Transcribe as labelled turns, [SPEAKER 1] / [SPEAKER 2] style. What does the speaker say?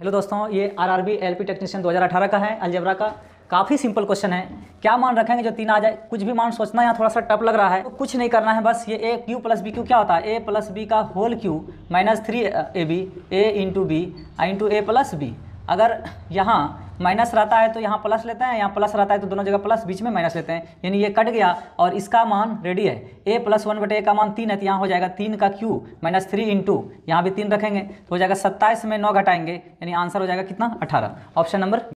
[SPEAKER 1] hello दोस्तों ये RRB LP technician 2018 का है अलजेब्रा का काफ़ी सिंपल क्वेश्चन है क्या मान रखेंगे जो तीन आ जाए कुछ भी मान सोचना यहाँ थोड़ा सा टप लग रहा है तो कुछ नहीं करना है बस ये A cube plus B cube क्या होता है ए प्लस बी का whole cube minus three A B A into B into A plus B अगर यहाँ माइनस रहता है तो यहाँ प्लस लेते हैं यहाँ प्लस रहता है तो दोनों जगह प्लस बीच में माइनस लेते हैं यानी ये कट गया और इसका मान रेडी है ए प्लस वन बटे ए का मान तीन है तो यहाँ हो जाएगा तीन का क्यू माइनस थ्री इंटू यहाँ भी तीन रखेंगे तो हो जाएगा सत्ताईस में नौ घटाएंगे यानी आंसर हो जाएगा कितना अठारह ऑप्शन नंबर